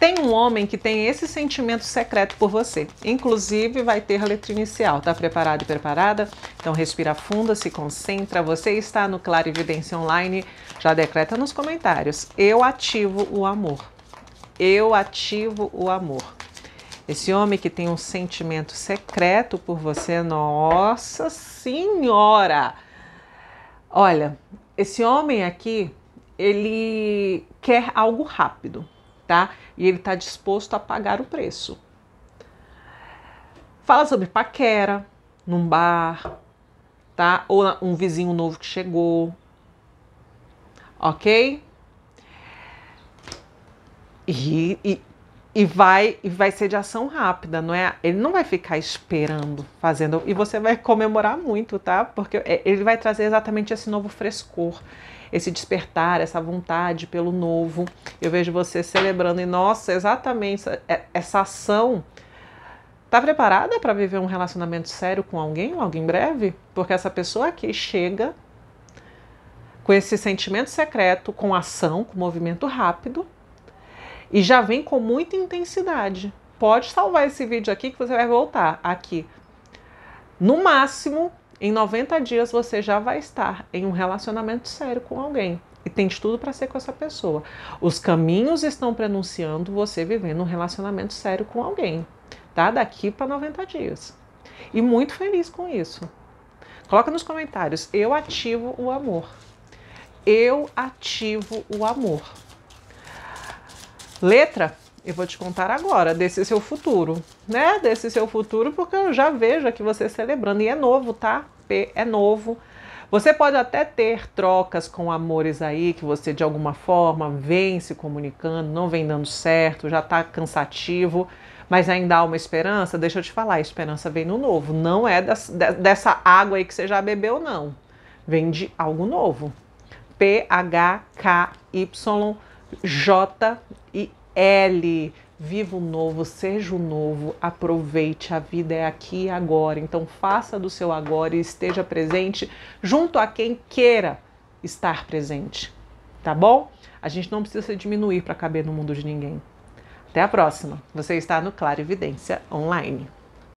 Tem um homem que tem esse sentimento secreto por você. Inclusive, vai ter a letra inicial. Tá preparado e preparada? Então, respira fundo, se concentra. Você está no Claro Evidência Online. Já decreta nos comentários. Eu ativo o amor. Eu ativo o amor. Esse homem que tem um sentimento secreto por você, nossa senhora! Olha, esse homem aqui, ele quer algo rápido tá? E ele está disposto a pagar o preço. Fala sobre paquera num bar, tá? Ou um vizinho novo que chegou, ok? E, e, e, vai e vai ser de ação rápida, não é? Ele não vai ficar esperando, fazendo e você vai comemorar muito, tá? Porque é, ele vai trazer exatamente esse novo frescor esse despertar, essa vontade pelo novo. Eu vejo você celebrando e nossa, exatamente essa é, ação Tá preparada para viver um relacionamento sério com alguém logo em breve? Porque essa pessoa aqui chega com esse sentimento secreto, com ação, com movimento rápido e já vem com muita intensidade. Pode salvar esse vídeo aqui que você vai voltar aqui. No máximo em 90 dias você já vai estar em um relacionamento sério com alguém e tem de tudo para ser com essa pessoa. Os caminhos estão prenunciando você vivendo um relacionamento sério com alguém, tá? Daqui para 90 dias. E muito feliz com isso. Coloca nos comentários, eu ativo o amor. Eu ativo o amor. Letra eu vou te contar agora desse seu futuro, né? Desse seu futuro, porque eu já vejo aqui você celebrando. E é novo, tá? P É novo. Você pode até ter trocas com amores aí, que você de alguma forma vem se comunicando, não vem dando certo, já tá cansativo, mas ainda há uma esperança. Deixa eu te falar, a esperança vem no novo. Não é das, dessa água aí que você já bebeu, não. Vem de algo novo. P-H-K-Y-J-I L, viva o novo, seja o novo, aproveite, a vida é aqui e agora. Então faça do seu agora e esteja presente junto a quem queira estar presente, tá bom? A gente não precisa se diminuir para caber no mundo de ninguém. Até a próxima. Você está no Claro Evidência Online.